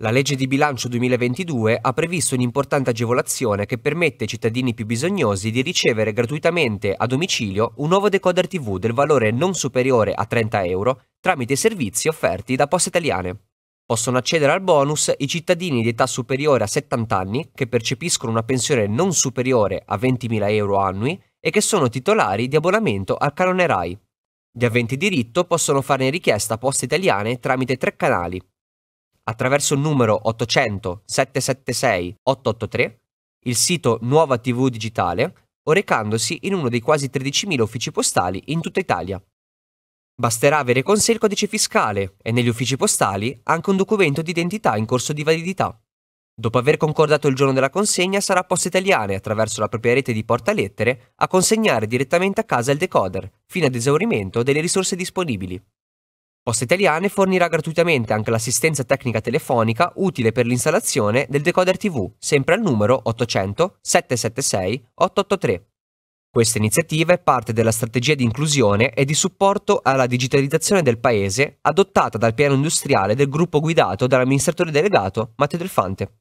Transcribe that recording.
La legge di bilancio 2022 ha previsto un'importante agevolazione che permette ai cittadini più bisognosi di ricevere gratuitamente a domicilio un nuovo decoder TV del valore non superiore a 30 euro tramite i servizi offerti da Poste Italiane. Possono accedere al bonus i cittadini di età superiore a 70 anni che percepiscono una pensione non superiore a 20.000 euro annui e che sono titolari di abbonamento al canone RAI. Gli aventi diritto possono farne richiesta a Poste Italiane tramite tre canali attraverso il numero 800 776 883, il sito Nuova TV Digitale o recandosi in uno dei quasi 13.000 uffici postali in tutta Italia. Basterà avere con sé il codice fiscale e negli uffici postali anche un documento di identità in corso di validità. Dopo aver concordato il giorno della consegna, sarà Poste Italiane, attraverso la propria rete di portalettere, a consegnare direttamente a casa il decoder, fino ad esaurimento delle risorse disponibili. Poste Italiane fornirà gratuitamente anche l'assistenza tecnica telefonica utile per l'installazione del decoder TV, sempre al numero 800 776 883. Questa iniziativa è parte della strategia di inclusione e di supporto alla digitalizzazione del Paese adottata dal piano industriale del gruppo guidato dall'amministratore delegato Matteo Delfante.